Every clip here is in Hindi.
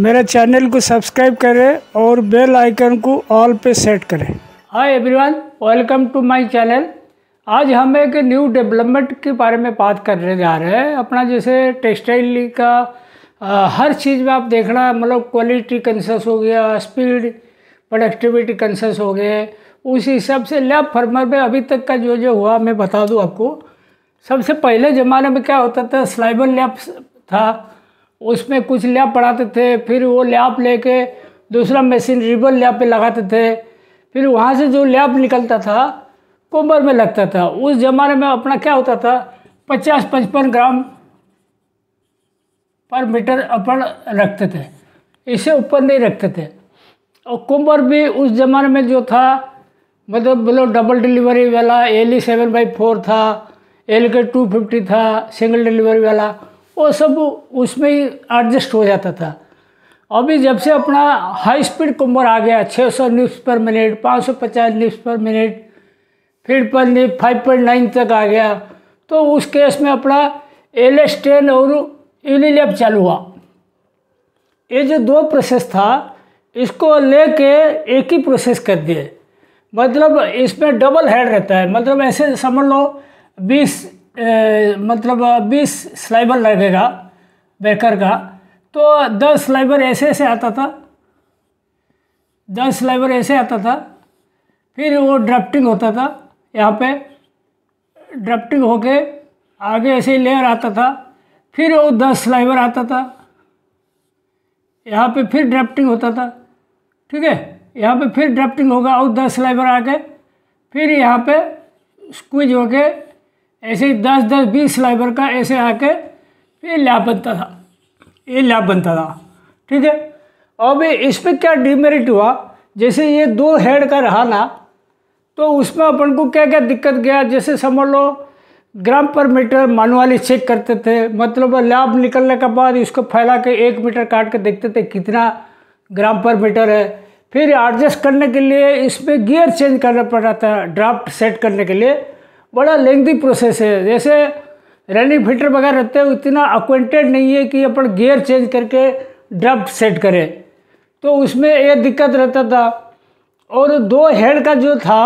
मेरे चैनल को सब्सक्राइब करें और बेल आइकन को ऑल पे सेट करें hi everyone welcome to my channel आज हम एक न्यू डेवलपमेंट के बारे में बात करने जा रहे हैं अपना जैसे टेक्सटाइल का आ, हर चीज़ में आप देखना मतलब क्वालिटी कंसस हो गया स्पीड प्रोडक्टिविटी कंसस हो गए उस हिसाब से लैब फार्मर में अभी तक का जो जो हुआ मैं बता दूँ आपको सबसे पहले ज़माने में क्या होता था स्लाइबल लैब था उसमें कुछ लैप पढ़ाते थे फिर वो लैप लेके दूसरा मशीन रिबल लैप पे लगाते थे फिर वहाँ से जो लैप निकलता था कोमर में लगता था उस ज़माने में अपना क्या होता था पचास पचपन ग्राम पर मीटर अपन रखते थे इससे ऊपर नहीं रखते थे और कोमर भी उस ज़माने में जो था मतलब बोलो डबल डिलीवरी वाला L E seven by four था एल के टू फिफ्टी था सिंगल डिलीवरी वाला वो सब उसमें ही एडजस्ट हो जाता था अभी जब से अपना हाई स्पीड कुंभर आ गया 600 निप्स पर मिनट 550 निप्स पर मिनट फिर पर निप नाइन तक आ गया तो उस केस में अपना एल एस टेन और यूनिलेप चालू हुआ ये जो दो प्रोसेस था इसको लेके एक ही प्रोसेस कर दिए मतलब इसमें डबल हेड रहता है मतलब ऐसे समझ लो बीस ए, मतलब 20 स्लाइबर लगेगा बेकर का तो 10 स्लाइबर ऐसे ऐसे आता था 10 स्लाइबर ऐसे आता था फिर वो ड्राफ्टिंग होता था यहाँ पे ड्राफ्टिंग होके आगे ऐसे ही लेयर आता था फिर वो 10 स्लाइबर आता था यहाँ पे फिर ड्राफ्टिंग होता था ठीक है यहाँ पे फिर ड्राफ्टिंग होगा और 10 स्लाइबर आके फिर यहाँ पे स्क्विज होके ऐसे ही दस दस बीस सिलाइबर का ऐसे आके ये लैब बनता था ये लैब बनता था ठीक है अब इस पर क्या डिमेरिट हुआ जैसे ये दो हेड का रहा ना तो उसमें अपन को क्या क्या दिक्कत गया जैसे समझ लो ग्राम पर मीटर मानुअली चेक करते थे मतलब लैब निकलने के बाद इसको फैला के एक मीटर काट के देखते थे कितना ग्राम पर मीटर है फिर एडजस्ट करने के लिए इसमें गियर चेंज करना पड़ रहा था ड्राफ्ट सेट करने के लिए बड़ा लेंदी प्रोसेस है जैसे रनिंग फिल्टर वगैरह रहते हैं इतना अक्वेंटेड नहीं है कि अपन गियर चेंज करके ड्रफ्ट सेट करें तो उसमें एक दिक्कत रहता था और दो हेड का जो था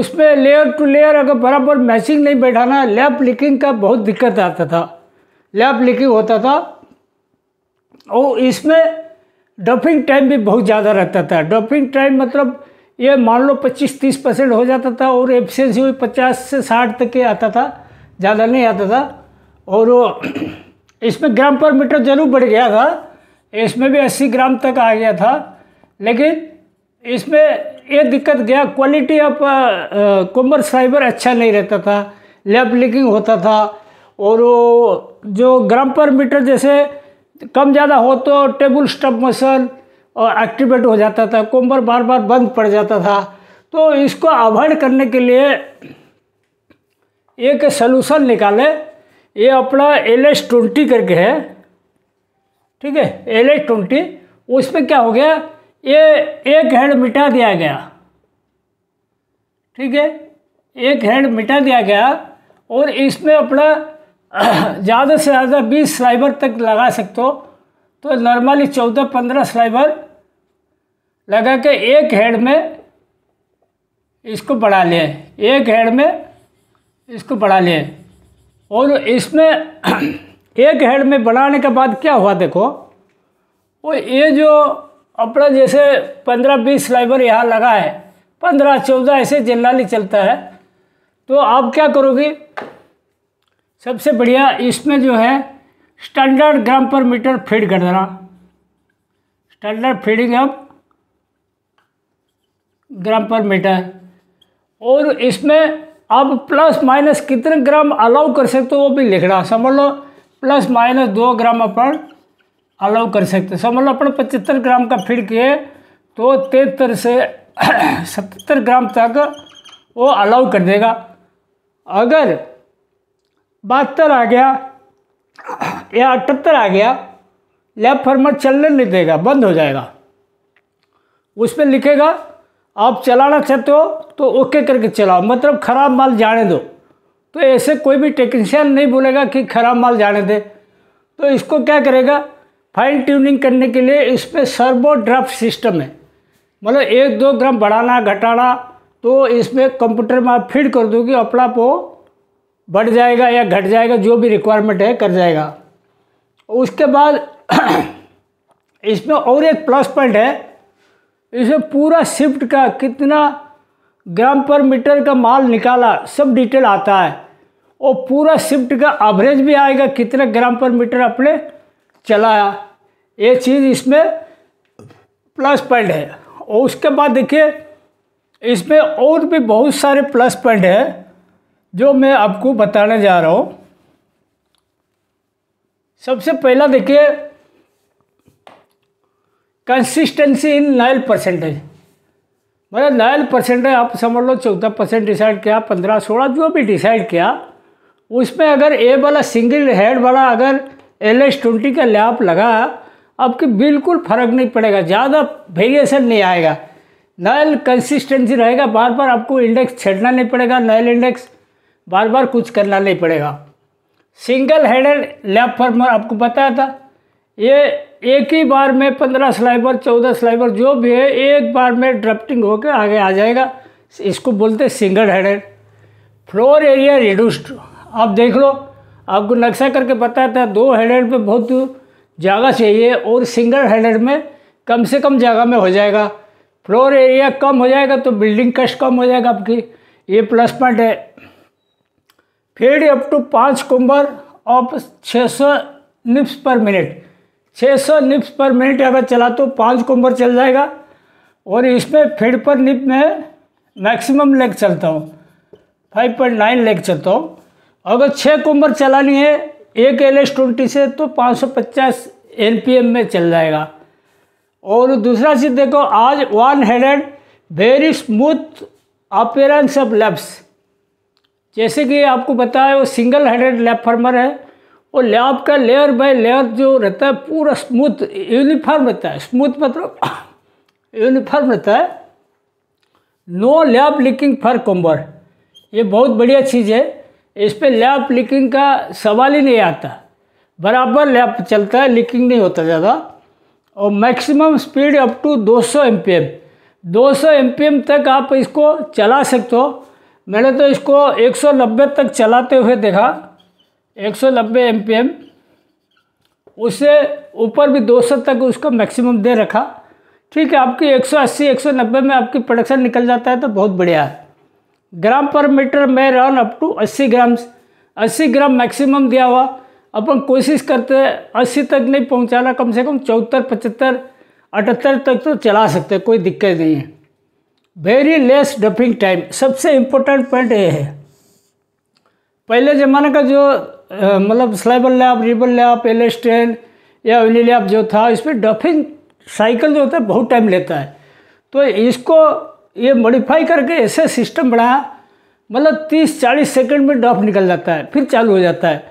उसमें लेयर टू लेयर अगर बराबर मैचिंग नहीं बैठाना लैप लिकिंग का बहुत दिक्कत आता था लैप लिकिंग होता था और इसमें डफिंग टाइम भी बहुत ज़्यादा रहता था डफिंग टाइम मतलब ये मान लो 25-30 परसेंट हो जाता था और एफिशिएंसी भी 50 से 60 तक के आता था ज़्यादा नहीं आता था और इसमें ग्राम पर मीटर जरूर बढ़ गया था इसमें भी 80 ग्राम तक आ गया था लेकिन इसमें ये दिक्कत गया क्वालिटी ऑफ कोमर फाइबर अच्छा नहीं रहता था लेप लिकिंग होता था और वो जो ग्राम पर मीटर जैसे कम ज़्यादा हो तो टेबल स्टप मसल और एक्टिवेट हो जाता था कोम्बर बार बार बंद पड़ जाता था तो इसको अवॉइड करने के लिए एक सलूशन निकाले ये अपना एल एस ट्वेंटी करके है ठीक है एल एस ट्वेंटी उसमें क्या हो गया ये एक हेड मिटा दिया गया ठीक है एक हेड मिटा दिया गया और इसमें अपना ज़्यादा से ज़्यादा बीस स्लाइबर तक लगा सकते हो तो नॉर्मली चौदह पंद्रह स्लाइबर लगा के एक हेड में इसको बढ़ा लें एक हेड में इसको बढ़ा लें और इसमें एक हेड में बढ़ाने के बाद क्या हुआ देखो वो ये जो अपना जैसे पंद्रह बीस स्लाइबर यहाँ लगा है पंद्रह चौदह ऐसे जनरली चलता है तो आप क्या करोगे सबसे बढ़िया इसमें जो है स्टैंडर्ड ग्राम पर मीटर फीड कर देना स्टैंडर्ड फीडिंग आप ग्राम पर मीटर और इसमें आप प्लस माइनस कितने ग्राम अलाउ कर सकते हो वो भी लिख रहा समझ लो प्लस माइनस दो ग्राम अपन अलाउ कर सकते समझ लो अपन पचहत्तर ग्राम का फिर किए तो तिहत्तर से सतहत्तर ग्राम तक वो अलाउ कर देगा अगर बहत्तर आ गया या अठहत्तर आ गया लैब फॉर्मेट चलने नहीं देगा बंद हो जाएगा उस पर लिखेगा आप चलाना चाहते हो तो ओके करके चलाओ मतलब ख़राब माल जाने दो तो ऐसे कोई भी टेक्नीशियन नहीं बोलेगा कि ख़राब माल जाने दे तो इसको क्या करेगा फाइन ट्यूनिंग करने के लिए इसमें सर्वो ड्राफ्ट सिस्टम है मतलब एक दो ग्राम बढ़ाना घटाना तो इसमें कंप्यूटर में आप फीड कर दोगे अपना पो बढ़ जाएगा या घट जाएगा जो भी रिक्वायरमेंट है कर जाएगा उसके बाद इसमें और एक प्लस पॉइंट है इसे पूरा शिफ्ट का कितना ग्राम पर मीटर का माल निकाला सब डिटेल आता है और पूरा शिफ्ट का एवरेज भी आएगा कितना ग्राम पर मीटर अपने चलाया ये चीज़ इसमें प्लस पॉइंट है और उसके बाद देखिए इसमें और भी बहुत सारे प्लस पॉइंट है जो मैं आपको बताने जा रहा हूँ सबसे पहला देखिए कंसिस्टेंसी इन नायल परसेंटेज मतलब नायल परसेंटेज आप समझ लो चौदह परसेंट डिसाइड किया पंद्रह सोलह जो भी डिसाइड किया उसमें अगर ए वाला सिंगल हेड वाला अगर एल एस ट्वेंटी का लैप लगा आपके बिल्कुल फर्क नहीं पड़ेगा ज़्यादा वेरिएशन नहीं आएगा नायल कंसिस्टेंसी रहेगा बार बार आपको इंडेक्स छेड़ना नहीं पड़ेगा नायल इंडेक्स बार बार कुछ करना नहीं पड़ेगा सिंगल हेडेड पर फॉर्मर आपको बताया था ये एक ही बार में पंद्रह स्लाइबर चौदह स्लाइबर जो भी है एक बार में ड्रफ्टिंग होकर आगे आ जाएगा इसको बोलते हैं single headed floor area reduced आप देख लो आपको नक्शा करके पता था दो हेडेड पे बहुत जगह चाहिए और सिंगल हेडेड में कम से कम जगह में हो जाएगा फ्लोर एरिया कम हो जाएगा तो बिल्डिंग कस्ट कम हो जाएगा आपकी ये प्लस पॉइंट है फेड अप टू पाँच कुंबर ऑफ छः सौ निप्स पर मिनट 600 निप्स पर मिनट अगर चला तो पाँच कोम्बर चल जाएगा और इसमें फेड पर निप में मैक्सिमम लेग चलता हूँ फाइव पॉइंट नाइन लेग चलता हूँ अगर छः कोम्बर चलानी है एक एल एस ट्वेंटी से तो पाँच सौ पचास एन पी एम में चल जाएगा और दूसरा चीज़ देखो आज one headed very smooth appearance of laps जैसे कि आपको बताया वो सिंगल हेडेड लेप फार्मर है और लैब का लेयर बाय लेयर जो रहता है पूरा स्मूथ यूनिफॉर्म रहता है स्मूथ मतलब यूनिफॉर्म रहता है no lap licking for comber ये बहुत बढ़िया चीज़ है इस पर लैब लीकिंग का सवाल ही नहीं आता बराबर लैब चलता है लीकिंग नहीं होता ज़्यादा और मैक्सिमम स्पीड अप टू 200 सौ एम 200 एम तक आप इसको चला सकते हो मैंने तो इसको 190 तक चलाते हुए देखा एक सौ नब्बे एम पी एम उससे ऊपर भी दो सौ तक उसका मैक्सिमम दे रखा ठीक है आपकी एक एक सौ अस्सी सौ नब्बे में आपकी प्रोडक्शन निकल जाता है तो बहुत बढ़िया है ग्राम पर मीटर में रन अप टू अस्सी ग्राम अस्सी ग्राम मैक्सिमम दिया हुआ अपन कोशिश करते हैं अस्सी तक नहीं पहुंचाना कम से कम चौहत्तर पचहत्तर अठहत्तर तक तो चला सकते कोई दिक्कत नहीं है वेरी लेस डफिंग टाइम सबसे इम्पोर्टेंट पॉइंट ये है पहले ज़माने का जो मतलब स्लाइबर लैब रिबल लैब एलेस्टेन या ओली लैब e जो था इसमें डफिंग साइकिल जो होता है बहुत टाइम लेता है तो इसको ये मॉडिफाई करके ऐसे सिस्टम बढ़ा मतलब 30-40 सेकंड में डफ निकल जाता है फिर चालू हो जाता है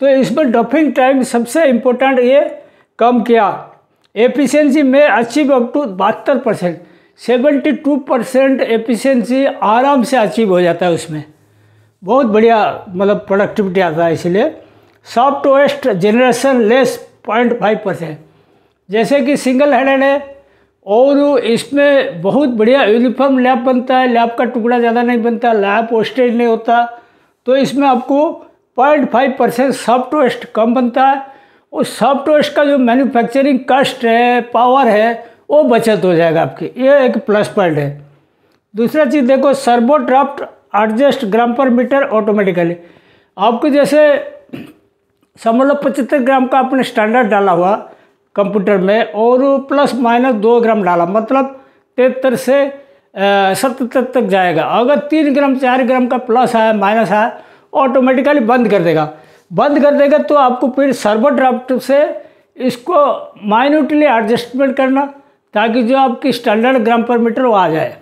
तो इसमें डफिंग टाइम सबसे इम्पोर्टेंट ये कम किया एफिशिएंसी में अचीव अप टू बहत्तर percent seventy two percent efficiency आराम से अचीव हो जाता है उसमें बहुत बढ़िया मतलब प्रोडक्टिविटी आता है इसलिए soft waste generation less point five percent जैसे कि सिंगल हैंडेड है और इसमें बहुत बढ़िया यूनिफॉर्म लैब बनता है लैब का टुकड़ा ज़्यादा नहीं बनता लैब वोस्टेज नहीं होता तो इसमें आपको point five percent soft waste कम बनता है और सॉफ्ट वेस्ट का जो मैन्युफैक्चरिंग कस्ट है पावर है वो बचत हो जाएगा आपकी ये एक प्लस पॉइंट है दूसरा चीज़ देखो सर्बो एडजस्ट ग्राम पर मीटर ऑटोमेटिकली आपको जैसे समझ लो पचहत्तर ग्राम का आपने स्टैंडर्ड डाला हुआ कंप्यूटर में और प्लस माइनस दो ग्राम डाला मतलब तिहत्तर से सतहत्तर तक जाएगा अगर तीन ग्राम चार ग्राम का प्लस आया माइनस आया ऑटोमेटिकली बंद कर देगा बंद कर देगा तो आपको फिर सर्वर ड्राफ्ट से इसको माइन्यूटली एडजस्टमेंट करना ताकि जो आपकी स्टैंडर्ड ग्राम पर मीटर वो आ जाए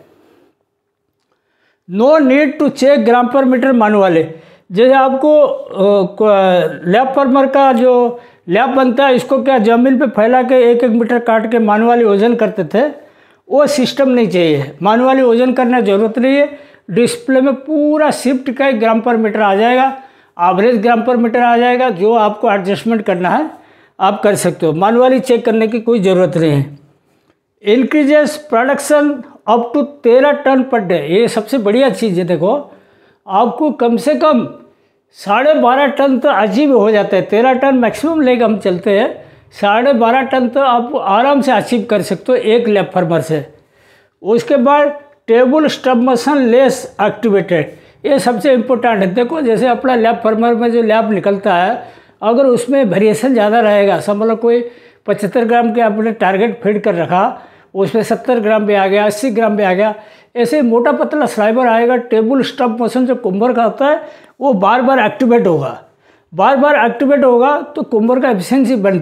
no need to check gram per metre वाले जैसे आपको लैब फार्मर का जो लैब बनता है इसको क्या जमीन पे फैला के एक एक मीटर काट के मानवाली वजन करते थे वो सिस्टम नहीं चाहिए मानवाली वजन करना ज़रूरत नहीं है डिस्प्ले में पूरा शिफ्ट का एक ग्राम पर मीटर आ जाएगा एवरेज ग्राम पर मीटर आ जाएगा जो आपको एडजस्टमेंट करना है आप कर सकते हो वाली चेक करने की कोई ज़रूरत नहीं है इंक्रीजेस प्रोडक्शन अप टू तो तेरह टन पर डे ये सबसे बढ़िया चीज़ है देखो आपको कम से कम साढ़े बारह टन तो अजीब हो जाता है तेरह टन मैक्सिमम लेकर हम चलते हैं साढ़े बारह टन तो आप आराम से अचीव कर सकते हो एक लेप फार्मर से उसके बाद टेबल स्टब लेस एक्टिवेटेड ये सबसे इम्पोर्टेंट है देखो जैसे अपना लैब फार्मर में जो लैब निकलता है अगर उसमें वेरिएशन ज़्यादा रहेगा समझ लो कोई पचहत्तर ग्राम के आपने टारगेट फीड कर रखा उसमें सत्तर ग्राम भी आ गया अस्सी ग्राम भी आ गया ऐसे मोटा पतला स्लाइबर आएगा टेबल स्टम्प मोशन जो कुंभर का होता है वो बार बार एक्टिवेट होगा बार बार एक्टिवेट होगा तो कुंभर का एफिशिएंसी बन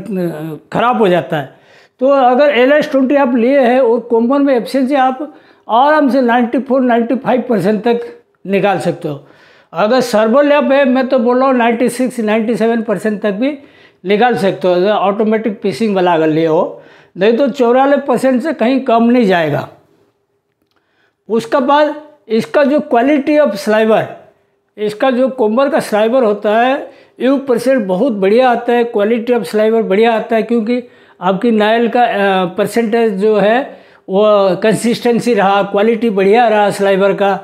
खराब हो जाता है तो अगर एल एस ट्वेंटी आप लिए हैं और कुंभर में एफिशिएंसी आप आराम से 94 फाइव परसेंट तक निकाल सकते हो अगर सर्वर लैप है मैं तो बोल रहा हूँ नाइन्टी सेवन परसेंट तक भी निकाल सकते हो ऑटोमेटिक पीसिंग वाला अगर लिए हो नहीं तो चौरानवे परसेंट से कहीं कम नहीं जाएगा उसके बाद इसका जो क्वालिटी ऑफ स्लाइवर इसका जो कोम्बर का स्लाइवर होता है यू परसेंट बहुत बढ़िया आता है क्वालिटी ऑफ स्लाइवर बढ़िया आता है क्योंकि आपकी नायल का परसेंटेज जो है वो कंसिस्टेंसी रहा क्वालिटी बढ़िया रहा स्लाइवर का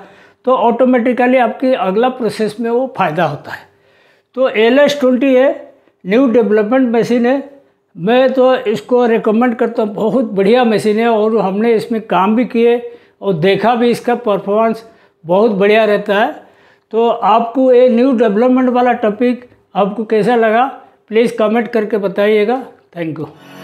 तो ऑटोमेटिकली आपके अगला प्रोसेस में वो फ़ायदा होता है तो एल एस ट्वेंटी है न्यू डेवलपमेंट मशीन है मैं तो इसको रिकमेंड करता हूँ बहुत बढ़िया मशीन है और हमने इसमें काम भी किए और देखा भी इसका परफॉर्मेंस बहुत बढ़िया रहता है तो आपको ये न्यू डेवलपमेंट वाला टॉपिक आपको कैसा लगा प्लीज़ कमेंट करके बताइएगा थैंक यू